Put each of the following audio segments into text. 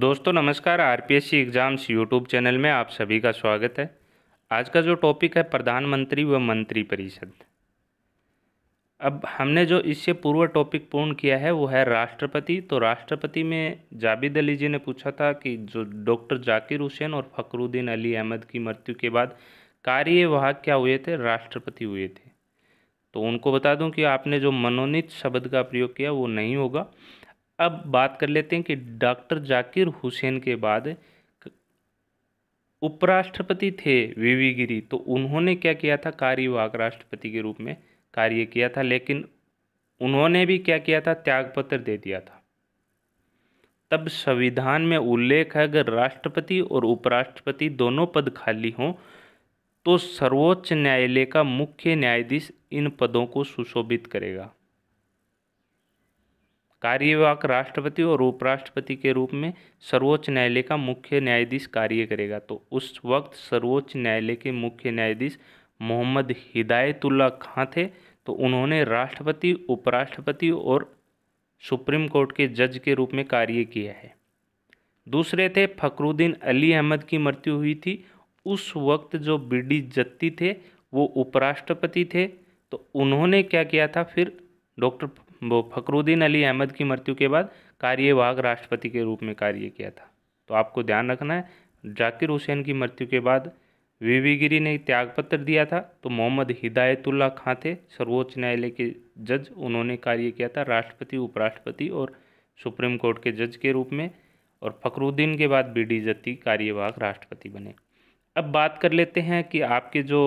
दोस्तों नमस्कार RPSC exams YouTube channel में आप सभी का स्वागत है आज का जो टॉपिक है प्रधानमंत्री व मंत्री परिषद अब हमने जो इससे पूर्व टॉपिक पूर्ण किया है वो है राष्ट्रपति तो राष्ट्रपति में जाबिद अली जी ने पूछा था कि जो डॉक्टर जाकिर हुसैन और फ़खरुद्दीन अली अहमद की मृत्यु के बाद कार्यवाहक क्या हुए थे राष्ट्रपति हुए थे तो उनको बता दूं कि आपने जो मनोनीत शब्द का प्रयोग किया वो नहीं होगा अब बात कर लेते हैं कि डॉक्टर जाकिर हुसैन के बाद उपराष्ट्रपति थे वीवी गिरी तो उन्होंने क्या किया था कार्यवाहक राष्ट्रपति के रूप में कार्य किया था लेकिन उन्होंने भी क्या किया था त्यागपत्र दे दिया था तब संविधान में उल्लेख है अगर राष्ट्रपति और उपराष्ट्रपति दोनों पद खाली हों तो सर्वोच्च न्यायालय का मुख्य न्यायाधीश इन पदों को सुशोभित करेगा कार्यवाहक राष्ट्रपति और उपराष्ट्रपति के रूप में सर्वोच्च न्यायालय का मुख्य न्यायाधीश कार्य करेगा तो उस वक्त सर्वोच्च न्यायालय के मुख्य न्यायाधीश मोहम्मद हिदायतुल्ला खां थे तो उन्होंने राष्ट्रपति उपराष्ट्रपति और सुप्रीम कोर्ट के जज के रूप में कार्य किया है दूसरे थे फखरुद्दीन अली अहमद की मृत्यु हुई थी उस वक्त जो बी डी जत्ती थे वो उपराष्ट्रपति थे तो उन्होंने क्या किया था फिर डॉक्टर वो फकरुद्दीन अली अहमद की मृत्यु के बाद कार्यवाहक राष्ट्रपति के रूप में कार्य किया था तो आपको ध्यान रखना है जाकिर हुसैन की मृत्यु के बाद वीवी गिरी ने त्यागपत्र दिया था तो मोहम्मद हिदायतुल्ला खां थे सर्वोच्च न्यायालय के जज उन्होंने कार्य किया था राष्ट्रपति उपराष्ट्रपति और सुप्रीम कोर्ट के जज के रूप में और फकरुद्दीन के बाद बी डी जत्ती कार्यवाहक राष्ट्रपति बने अब बात कर लेते हैं कि आपके जो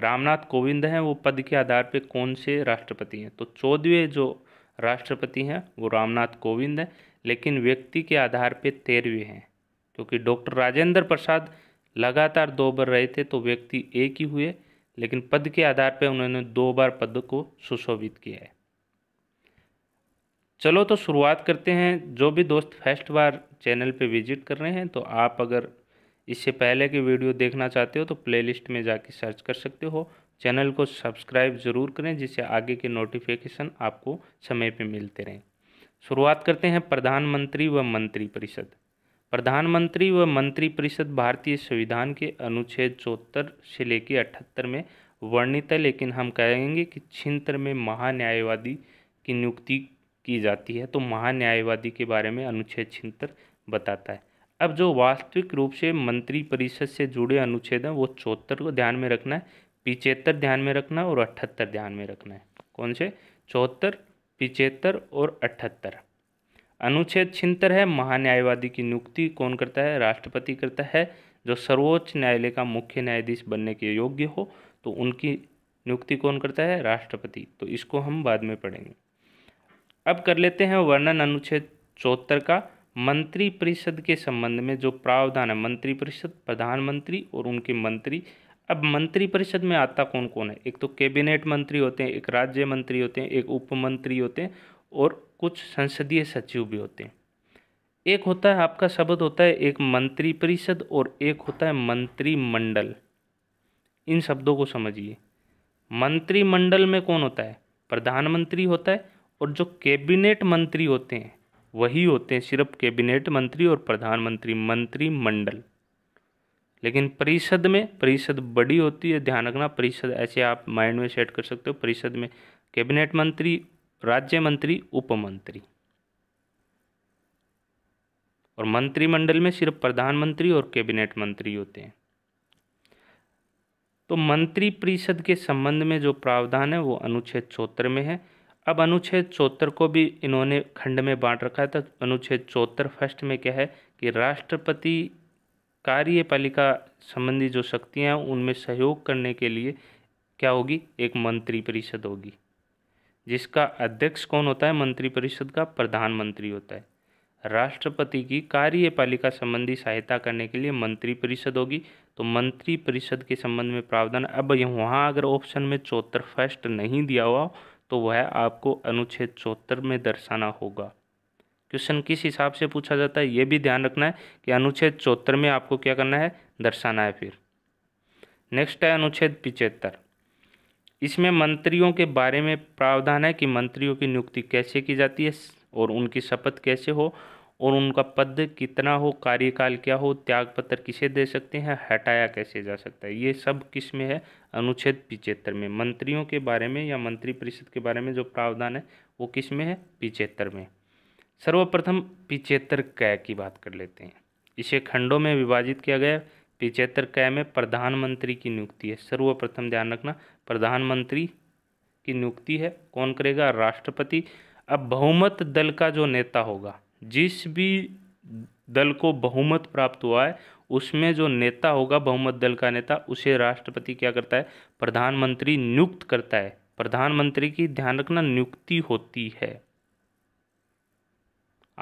रामनाथ कोविंद हैं वो पद के आधार पे कौन से राष्ट्रपति हैं तो चौदहवें जो राष्ट्रपति हैं वो रामनाथ कोविंद हैं लेकिन व्यक्ति के आधार पे तेरहवें हैं क्योंकि डॉक्टर राजेंद्र प्रसाद लगातार दो बार रहे थे तो व्यक्ति एक ही हुए लेकिन पद के आधार पर उन्होंने दो बार पद को सुशोभित किया है चलो तो शुरुआत करते हैं जो भी दोस्त फर्स्ट बार चैनल पर विजिट कर रहे हैं तो आप अगर इससे पहले की वीडियो देखना चाहते हो तो प्लेलिस्ट में जाके सर्च कर सकते हो चैनल को सब्सक्राइब ज़रूर करें जिससे आगे के नोटिफिकेशन आपको समय पर मिलते रहें शुरुआत करते हैं प्रधानमंत्री व मंत्री परिषद प्रधानमंत्री व मंत्री परिषद भारतीय संविधान के अनुच्छेद चौहत्तर से लेकर अठहत्तर में वर्णित है लेकिन हम कहेंगे कि छिन्तर में महान्यायवादी की नियुक्ति की जाती है तो महान्यायवादी के बारे में अनुच्छेद छिहत्तर बताता है अब जो वास्तविक रूप से मंत्रिपरिषद से जुड़े अनुच्छेद हैं वो चौहत्तर को ध्यान में रखना है पिचहत्तर ध्यान में रखना है और अठहत्तर ध्यान में रखना है कौन से चौहत्तर पिचहत्तर और अठहत्तर अनुच्छेद छिहत्तर है महान्यायवादी की नियुक्ति कौन करता है राष्ट्रपति करता है जो सर्वोच्च न्यायालय का मुख्य न्यायाधीश बनने के योग्य हो तो उनकी नियुक्ति कौन करता है राष्ट्रपति तो इसको हम बाद में पढ़ेंगे अब कर लेते हैं वर्णन अनुच्छेद चौहत्तर का मंत्रिपरिषद के संबंध में जो प्रावधान है मंत्रिपरिषद प्रधानमंत्री और उनके मंत्री अब मंत्रिपरिषद में आता कौन कौन है एक तो कैबिनेट मंत्री होते हैं एक राज्य मंत्री होते हैं एक उप मंत्री होते हैं और कुछ संसदीय सचिव भी होते हैं एक होता है आपका शब्द होता है एक मंत्रिपरिषद और एक होता है मंत्रिमंडल इन शब्दों को समझिए मंत्रिमंडल में कौन होता है प्रधानमंत्री होता है और जो कैबिनेट मंत्री होते हैं वही होते हैं सिर्फ कैबिनेट मंत्री और प्रधानमंत्री मंत्रिमंडल लेकिन परिषद में परिषद बड़ी होती है ध्यान रखना परिषद ऐसे आप माइंड में सेट कर सकते हो परिषद में कैबिनेट मंत्री राज्य मंत्री उप मंत्री और मंत्रिमंडल में सिर्फ प्रधानमंत्री और कैबिनेट मंत्री होते हैं तो मंत्री परिषद के संबंध में जो प्रावधान है वो अनुच्छेद चौहत्तर में है अब अनुच्छेद चौहत्तर को भी इन्होंने खंड में बांट रखा है तो अनुच्छेद चौहत्तर फर्स्ट में क्या है कि राष्ट्रपति कार्यपालिका संबंधी जो शक्तियाँ उनमें सहयोग करने के लिए क्या होगी एक मंत्रिपरिषद होगी जिसका अध्यक्ष कौन होता है मंत्रिपरिषद का प्रधानमंत्री होता है राष्ट्रपति की कार्यपालिका संबंधी सहायता करने के लिए मंत्रिपरिषद होगी तो मंत्रिपरिषद के संबंध में प्रावधान अब यहाँ अगर ऑप्शन में चौहत्तर फर्स्ट नहीं दिया हुआ तो वह आपको अनुच्छेद चौहत्तर में दर्शाना होगा क्वेश्चन किस हिसाब से पूछा जाता है ये भी ध्यान रखना है कि अनुच्छेद चौहत्तर में आपको क्या करना है दर्शाना है फिर नेक्स्ट है अनुच्छेद पिचहत्तर इसमें मंत्रियों के बारे में प्रावधान है कि मंत्रियों की नियुक्ति कैसे की जाती है और उनकी शपथ कैसे हो और उनका पद कितना हो कार्यकाल क्या हो त्यागपत्र किसे दे सकते हैं हटाया कैसे जा सकता है ये सब किस में है अनुच्छेद पिचहत्तर में मंत्रियों के बारे में या मंत्री परिषद के बारे में जो प्रावधान है वो किस में है पिचहत्तर में सर्वप्रथम पिचहत्तर कै की बात कर लेते हैं इसे खंडों में विभाजित किया गया पिचहत्तर कै में प्रधानमंत्री की नियुक्ति है सर्वप्रथम ध्यान रखना प्रधानमंत्री की नियुक्ति है कौन करेगा राष्ट्रपति अब बहुमत दल का जो नेता होगा जिस भी दल को बहुमत प्राप्त हुआ है उसमें जो नेता होगा बहुमत दल का नेता उसे राष्ट्रपति क्या करता है प्रधानमंत्री नियुक्त करता है प्रधानमंत्री की ध्यान रखना नियुक्ति होती है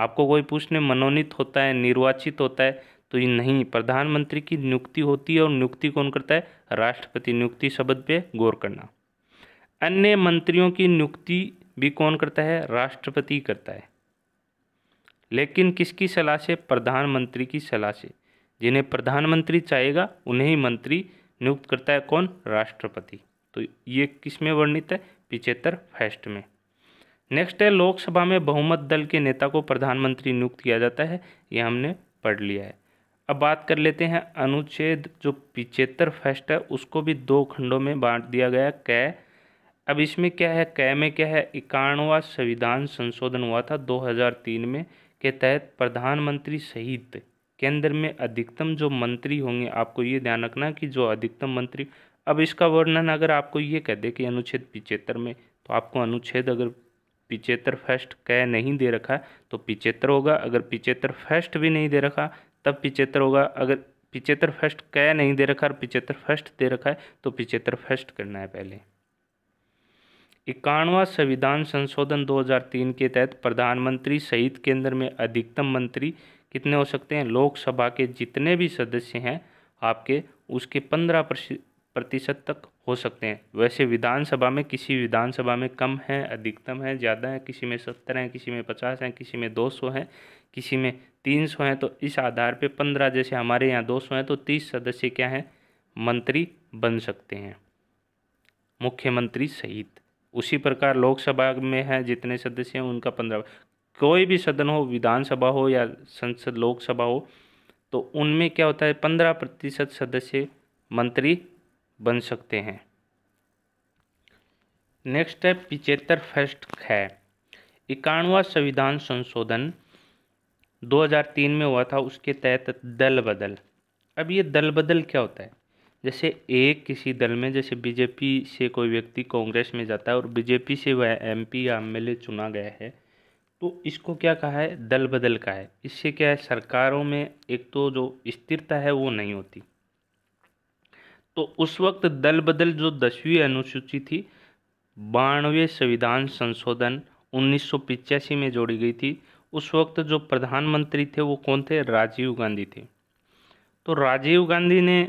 आपको कोई पूछने मनोनीत होता है निर्वाचित होता है तो ये नहीं प्रधानमंत्री की नियुक्ति होती है और नियुक्ति कौन करता है राष्ट्रपति नियुक्ति शब्द पे गौर करना अन्य मंत्रियों की नियुक्ति भी कौन करता है राष्ट्रपति करता है लेकिन किसकी सलाह से प्रधानमंत्री की सलाह से जिन्हें प्रधानमंत्री चाहेगा उन्हें ही मंत्री नियुक्त करता है कौन राष्ट्रपति तो ये किस में वर्णित है पिछहत्तर फर्स्ट में नेक्स्ट है लोकसभा में बहुमत दल के नेता को प्रधानमंत्री नियुक्त किया जाता है ये हमने पढ़ लिया है अब बात कर लेते हैं अनुच्छेद जो पिचहत्तर फर्स्ट है उसको भी दो खंडों में बांट दिया गया कै अब इसमें क्या है कै में क्या है इक्यानवा संविधान संशोधन हुआ था 2003 में के तहत प्रधानमंत्री सहित केंद्र में अधिकतम जो मंत्री होंगे आपको ये ध्यान रखना कि जो अधिकतम मंत्री अब इसका वर्णन अगर आपको ये कह दे कि अनुच्छेद पिचहत्तर में तो आपको अनुच्छेद अगर पिचहत्तर फर्स्ट कह नहीं दे रखा तो पिचहत्तर होगा अगर पिचहत्तर फर्स्ट भी नहीं दे रखा तब पिचहत्तर होगा अगर पिचहत्तर फर्स्ट कह नहीं दे रखा और पिचहत्तर फर्स्ट दे रखा है तो पिचहत्तर फर्स्ट करना है पहले इक्यावा संविधान संशोधन 2003 के तहत प्रधानमंत्री सहित केंद्र में अधिकतम मंत्री कितने हो सकते हैं लोकसभा के जितने भी सदस्य हैं आपके उसके पंद्रह प्रतिशत तक हो सकते हैं वैसे विधानसभा में किसी विधानसभा में कम है अधिकतम है ज़्यादा है किसी में सत्तर हैं किसी में पचास हैं किसी में दो सौ हैं किसी में तीन सौ हैं तो इस आधार पर पंद्रह जैसे हमारे यहाँ दो सौ हैं तो तीस सदस्य क्या हैं मंत्री बन सकते हैं मुख्यमंत्री सहित उसी प्रकार लोकसभा में हैं जितने सदस्य हैं उनका पंद्रह कोई भी सदन हो विधानसभा हो या संसद लोकसभा हो तो उनमें क्या होता है पंद्रह प्रतिशत सदस्य मंत्री बन सकते हैं नेक्स्ट है पिचहत्तर फर्स्ट है इक्यानवा संविधान संशोधन 2003 में हुआ था उसके तहत दल बदल अब ये दल बदल क्या होता है जैसे एक किसी दल में जैसे बीजेपी से कोई व्यक्ति कांग्रेस में जाता है और बीजेपी से वह एमपी या एम चुना गया है तो इसको क्या कहा है दल बदल का है इससे क्या है सरकारों में एक तो जो स्थिरता है वो नहीं होती तो उस वक्त दल बदल जो दसवीं अनुसूची थी बानवे संविधान संशोधन उन्नीस में जोड़ी गई थी उस वक्त जो प्रधानमंत्री थे वो कौन थे राजीव गांधी थे तो राजीव गांधी ने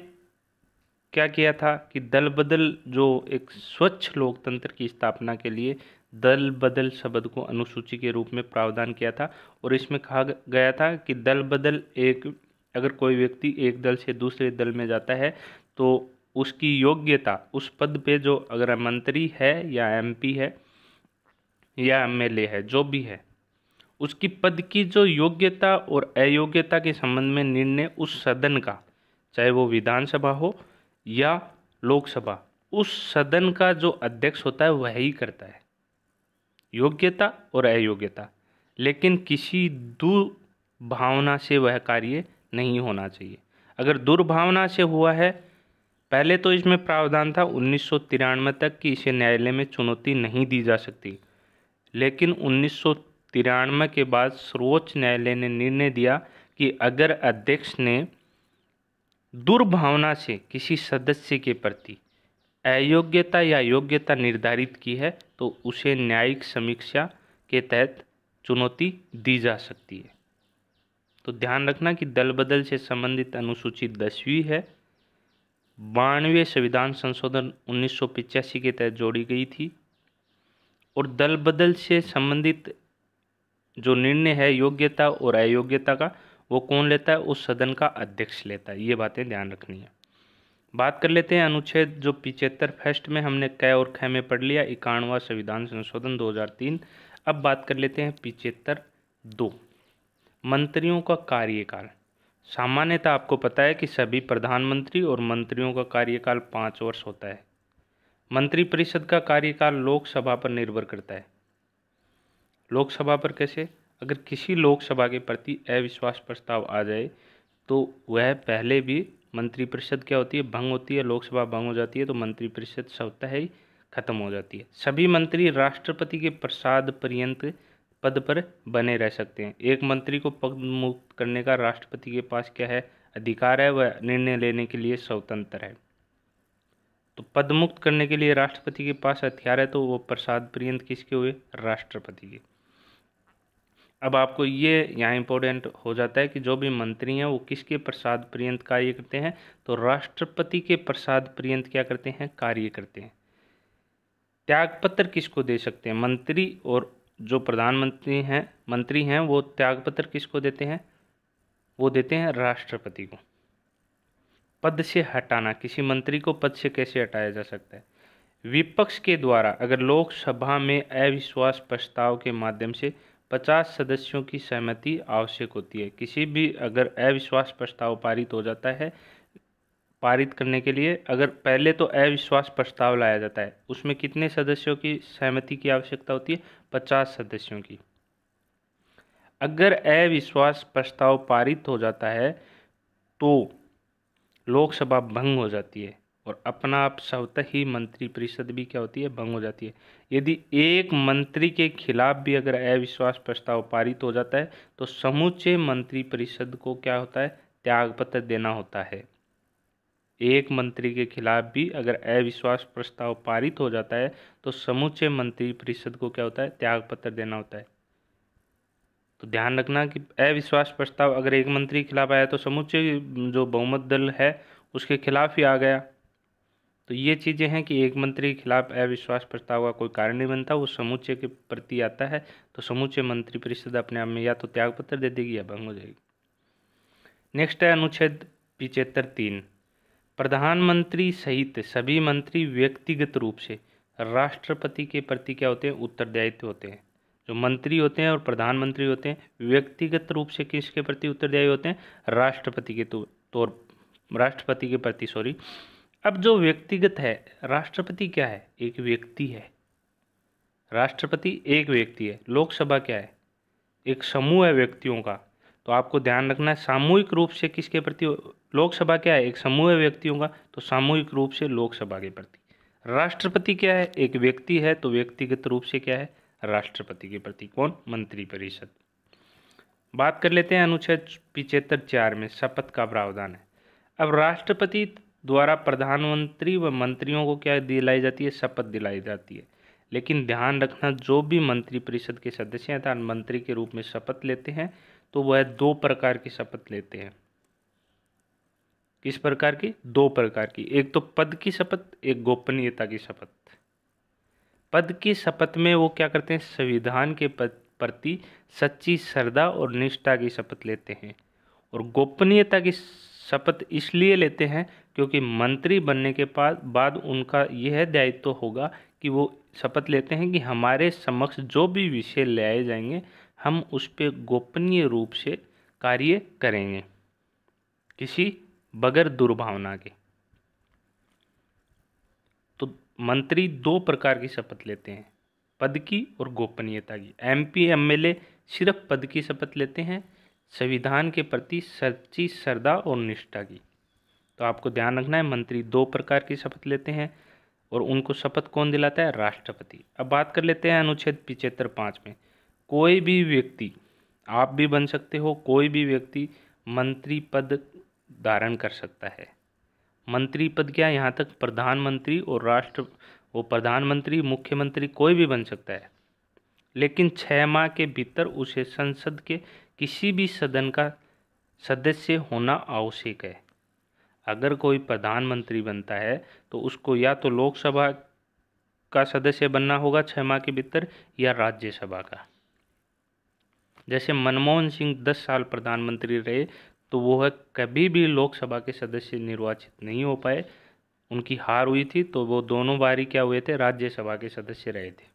क्या किया था कि दल बदल जो एक स्वच्छ लोकतंत्र की स्थापना के लिए दल बदल शब्द को अनुसूची के रूप में प्रावधान किया था और इसमें कहा गया था कि दल बदल एक अगर कोई व्यक्ति एक दल से दूसरे दल में जाता है तो उसकी योग्यता उस पद पे जो अगर मंत्री है या एमपी है या एमएलए है जो भी है उसकी पद की जो योग्यता और अयोग्यता के संबंध में निर्णय उस सदन का चाहे वो विधानसभा हो या लोकसभा उस सदन का जो अध्यक्ष होता है वह ही करता है योग्यता और अयोग्यता लेकिन किसी दुर्भावना से वह कार्य नहीं होना चाहिए अगर दुर्भावना से हुआ है पहले तो इसमें प्रावधान था उन्नीस तक कि इसे न्यायालय में चुनौती नहीं दी जा सकती लेकिन उन्नीस के बाद सर्वोच्च न्यायालय ने निर्णय दिया कि अगर अध्यक्ष ने दुर्भावना से किसी सदस्य के प्रति अयोग्यता या योग्यता निर्धारित की है तो उसे न्यायिक समीक्षा के तहत चुनौती दी जा सकती है तो ध्यान रखना कि दल बदल से संबंधित अनुसूची दसवीं है बानवे संविधान संशोधन उन्नीस के तहत जोड़ी गई थी और दल बदल से संबंधित जो निर्णय है योग्यता और अयोग्यता का वो कौन लेता है उस सदन का अध्यक्ष लेता है ये बातें ध्यान रखनी है बात कर लेते हैं अनुच्छेद जो पिचहत्तर फर्स्ट में हमने कै और खै में पढ़ लिया इक्यानवा संविधान संशोधन 2003 अब बात कर लेते हैं पिचहत्तर दो मंत्रियों का कार्यकाल सामान्यतः आपको पता है कि सभी प्रधानमंत्री और मंत्रियों का कार्यकाल पाँच वर्ष होता है मंत्रिपरिषद का कार्यकाल लोकसभा पर निर्भर करता है लोकसभा पर कैसे अगर किसी लोकसभा के प्रति अविश्वास प्रस्ताव आ जाए तो वह पहले भी मंत्रिपरिषद क्या होती है भंग होती है लोकसभा भंग हो जाती है तो मंत्रिपरिषद स्वतः ही खत्म हो जाती है सभी मंत्री राष्ट्रपति के प्रसाद पर्यंत पद पर बने रह सकते हैं एक मंत्री को पद मुक्त करने का राष्ट्रपति के पास क्या है अधिकार है वह निर्णय लेने के लिए स्वतंत्र है तो पद मुक्त करने के लिए राष्ट्रपति के पास हथियार है तो वो प्रसाद पर्यंत किसके हुए राष्ट्रपति के अब आपको ये यहाँ इम्पोर्टेंट हो जाता है कि जो भी मंत्री हैं वो किसके प्रसाद पर्यंत कार्य करते हैं तो राष्ट्रपति के प्रसाद पर्यंत क्या करते हैं कार्य करते हैं त्यागपत्र किसको दे सकते हैं मंत्री और जो प्रधानमंत्री हैं मंत्री हैं वो त्यागपत्र किसको देते हैं वो देते हैं राष्ट्रपति को पद से हटाना किसी मंत्री को पद से कैसे हटाया जा सकता है विपक्ष के द्वारा अगर लोकसभा में अविश्वास प्रस्ताव के माध्यम से पचास सदस्यों की सहमति आवश्यक होती है किसी भी अगर अविश्वास प्रस्ताव पारित हो जाता है पारित करने के लिए अगर पहले तो अविश्वास प्रस्ताव लाया जाता है उसमें कितने सदस्यों की सहमति की आवश्यकता होती है पचास सदस्यों की अगर अविश्वास प्रस्ताव पारित हो जाता है तो लोकसभा भंग हो जाती है और अपना आप स्वतः ही मंत्री परिषद भी क्या होती है भंग हो जाती है यदि एक मंत्री के खिलाफ भी अगर अविश्वास प्रस्ताव पारित हो जाता है तो समूचे मंत्री परिषद को क्या होता है त्यागपत्र देना होता है एक मंत्री के खिलाफ भी अगर अविश्वास प्रस्ताव पारित हो जाता है तो समूचे मंत्री परिषद को क्या होता है त्यागपत्र देना होता है तो ध्यान रखना कि अविश्वास प्रस्ताव अगर एक मंत्री के खिलाफ आया तो समूचे जो बहुमत दल है उसके खिलाफ ही आ गया तो ये चीज़ें हैं कि एक मंत्री के खिलाफ अविश्वास प्रस्ताव का कोई कारण नहीं बनता वो समूचे के प्रति आता है तो समूचे मंत्री परिषद अपने आप में या तो त्यागपत्र दे देगी या भंग हो जाएगी नेक्स्ट है अनुच्छेद पिचहत्तर तीन प्रधानमंत्री सहित सभी मंत्री व्यक्तिगत रूप से राष्ट्रपति के प्रति क्या होते हैं उत्तरदायित्व होते हैं जो मंत्री होते हैं और प्रधानमंत्री होते हैं व्यक्तिगत रूप से किसके प्रति उत्तरदायी होते हैं राष्ट्रपति के तौर तो-, तो राष्ट्रपति के प्रति सॉरी अब जो व्यक्तिगत है राष्ट्रपति क्या है एक व्यक्ति है राष्ट्रपति एक व्यक्ति है लोकसभा क्या है एक समूह है व्यक्तियों का तो आपको ध्यान रखना है सामूहिक रूप से किसके प्रति लोकसभा क्या है एक समूह है व्यक्तियों का तो सामूहिक रूप से लोकसभा के प्रति राष्ट्रपति क्या है एक व्यक्ति है तो व्यक्तिगत रूप से क्या है राष्ट्रपति के प्रति कौन मंत्रिपरिषद बात कर लेते हैं अनुच्छेद पिचहत्तर चार में शपथ का प्रावधान है अब राष्ट्रपति द्वारा प्रधानमंत्री व मंत्रियों को क्या दिलाई जाती है शपथ दिलाई जाती है लेकिन ध्यान रखना जो भी मंत्री परिषद के सदस्य हैं अर्थात मंत्री के रूप में शपथ लेते हैं तो वह दो प्रकार की शपथ लेते हैं किस प्रकार की दो प्रकार की एक तो पद की शपथ एक गोपनीयता की शपथ पद की शपथ में वो क्या करते हैं संविधान के प्रति सच्ची श्रद्धा और निष्ठा की शपथ लेते हैं और गोपनीयता की शपथ इसलिए लेते हैं क्योंकि मंत्री बनने के बाद उनका यह दायित्व तो होगा कि वो शपथ लेते हैं कि हमारे समक्ष जो भी विषय लाए जाएंगे हम उस पर गोपनीय रूप से कार्य करेंगे किसी बगैर दुर्भावना के तो मंत्री दो प्रकार की शपथ लेते हैं पद की और गोपनीयता की एमपी एमएलए सिर्फ पद की शपथ लेते हैं संविधान के प्रति सच्ची श्रद्धा और निष्ठा की तो आपको ध्यान रखना है मंत्री दो प्रकार की शपथ लेते हैं और उनको शपथ कौन दिलाता है राष्ट्रपति अब बात कर लेते हैं अनुच्छेद पिचहत्तर पाँच में कोई भी व्यक्ति आप भी बन सकते हो कोई भी व्यक्ति मंत्री पद धारण कर सकता है मंत्री पद क्या यहाँ तक प्रधानमंत्री और राष्ट्र वो प्रधानमंत्री मुख्यमंत्री कोई भी बन सकता है लेकिन छः माह के भीतर उसे संसद के किसी भी सदन का सदस्य होना आवश्यक है अगर कोई प्रधानमंत्री बनता है तो उसको या तो लोकसभा का सदस्य बनना होगा छः माह के भीतर या राज्यसभा का जैसे मनमोहन सिंह दस साल प्रधानमंत्री रहे तो वह कभी भी लोकसभा के सदस्य निर्वाचित नहीं हो पाए उनकी हार हुई थी तो वो दोनों बारी क्या हुए थे राज्यसभा के सदस्य रहे थे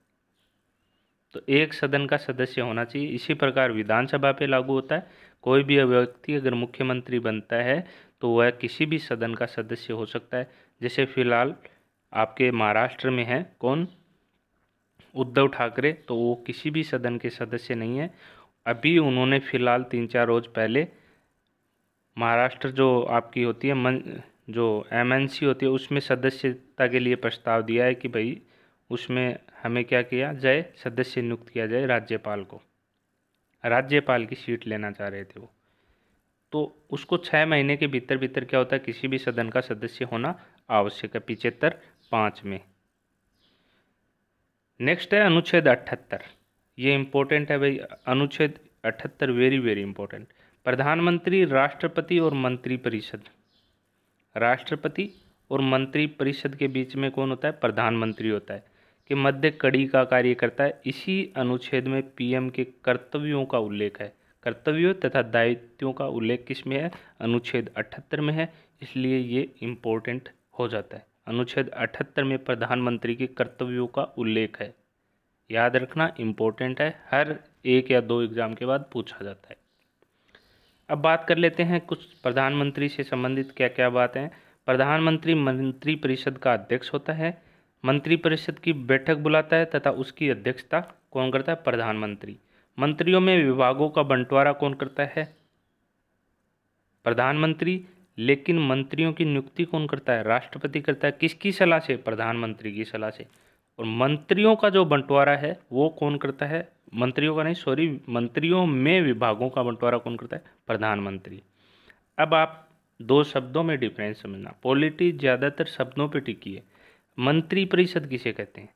तो एक सदन का सदस्य होना चाहिए इसी प्रकार विधानसभा पे लागू होता है कोई भी व्यक्ति अगर मुख्यमंत्री बनता है तो वह किसी भी सदन का सदस्य हो सकता है जैसे फिलहाल आपके महाराष्ट्र में है कौन उद्धव ठाकरे तो वो किसी भी सदन के सदस्य नहीं है अभी उन्होंने फिलहाल तीन चार रोज़ पहले महाराष्ट्र जो आपकी होती है मन जो एमएनसी होती है उसमें सदस्यता के लिए प्रस्ताव दिया है कि भाई उसमें हमें क्या किया जाए सदस्य नियुक्त किया जाए राज्यपाल को राज्यपाल की सीट लेना चाह रहे थे वो तो उसको छः महीने के भीतर भीतर क्या होता है किसी भी सदन का सदस्य होना आवश्यक है पिचहत्तर पाँच में नेक्स्ट है अनुच्छेद अठहत्तर ये इम्पोर्टेंट है भाई अनुच्छेद अठहत्तर वेरी वेरी इंपॉर्टेंट प्रधानमंत्री राष्ट्रपति और मंत्री परिषद राष्ट्रपति और मंत्री परिषद के बीच में कौन होता है प्रधानमंत्री होता है कि मध्य कड़ी का कार्य करता है इसी अनुच्छेद में पीएम के कर्तव्यों का उल्लेख है कर्तव्यों तथा दायित्वों का उल्लेख किस में है अनुच्छेद अठहत्तर में है इसलिए ये इम्पोर्टेंट हो जाता है अनुच्छेद अठहत्तर में प्रधानमंत्री के कर्तव्यों का उल्लेख है याद रखना इम्पोर्टेंट है हर एक या दो एग्ज़ाम के बाद पूछा जाता है अब बात कर लेते हैं कुछ प्रधानमंत्री से संबंधित क्या क्या बातें हैं प्रधानमंत्री मंत्रिपरिषद का अध्यक्ष होता है मंत्रिपरिषद की बैठक बुलाता है तथा उसकी अध्यक्षता कौन करता है प्रधानमंत्री मंत्रियों में विभागों का बंटवारा कौन करता है प्रधानमंत्री लेकिन मंत्रियों की नियुक्ति कौन करता है राष्ट्रपति करता है किसकी सलाह से प्रधानमंत्री की सलाह से और मंत्रियों का जो बंटवारा है वो कौन करता है मंत्रियों का नहीं सॉरी मंत्रियों में विभागों का बंटवारा कौन करता है प्रधानमंत्री अब आप दो शब्दों में डिफरेंस समझना पॉलिटी ज़्यादातर शब्दों पर टिकी है मंत्री परिषद किसे कहते हैं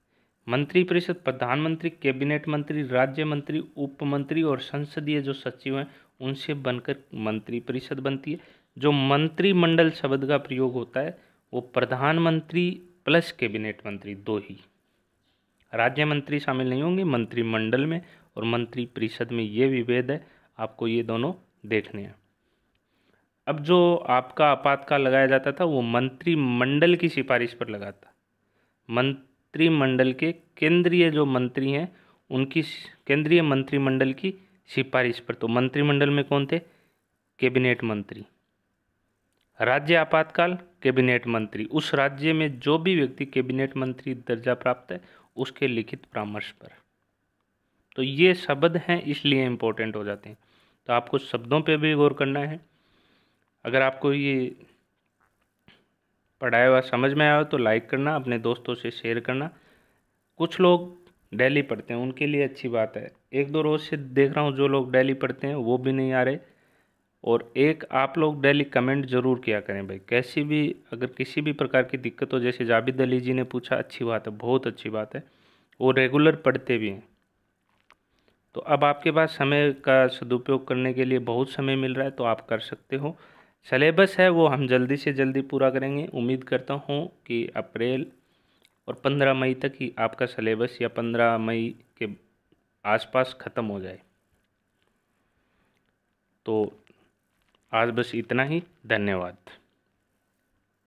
मंत्रिपरिषद प्रधानमंत्री कैबिनेट मंत्री राज्य मंत्री उप मंत्री और संसदीय जो सचिव हैं उनसे बनकर मंत्रिपरिषद बनती है जो मंत्रिमंडल शब्द का प्रयोग होता है वो प्रधानमंत्री प्लस कैबिनेट मंत्री दो ही राज्य मंत्री शामिल नहीं होंगे मंत्रिमंडल में और मंत्रिपरिषद में ये विभेद है आपको ये दोनों देखने हैं अब जो आपका आपातकाल लगाया जाता था वो मंत्रिमंडल की सिफारिश पर लगा था मंत्र मंत्रिमंडल के केंद्रीय जो मंत्री हैं उनकी केंद्रीय मंत्रिमंडल की सिफारिश पर तो मंत्रिमंडल में कौन थे कैबिनेट मंत्री राज्य आपातकाल कैबिनेट मंत्री उस राज्य में जो भी व्यक्ति कैबिनेट मंत्री दर्जा प्राप्त है उसके लिखित परामर्श पर तो ये शब्द हैं इसलिए इम्पोर्टेंट हो जाते हैं तो आपको शब्दों पे भी गौर करना है अगर आपको ये पढ़ाया हुआ समझ में आया हो तो लाइक करना अपने दोस्तों से शेयर करना कुछ लोग डेली पढ़ते हैं उनके लिए अच्छी बात है एक दो रोज़ से देख रहा हूँ जो लोग डेली पढ़ते हैं वो भी नहीं आ रहे और एक आप लोग डेली कमेंट ज़रूर किया करें भाई कैसी भी अगर किसी भी प्रकार की दिक्कत हो जैसे जाबिद अली जी ने पूछा अच्छी बात है बहुत अच्छी बात है वो रेगुलर पढ़ते भी हैं तो अब आपके पास समय का सदुपयोग करने के लिए बहुत समय मिल रहा है तो आप कर सकते हो सलेबस है वो हम जल्दी से जल्दी पूरा करेंगे उम्मीद करता हूँ कि अप्रैल और पंद्रह मई तक ही आपका सलेबस या पंद्रह मई के आसपास ख़त्म हो जाए तो आज बस इतना ही धन्यवाद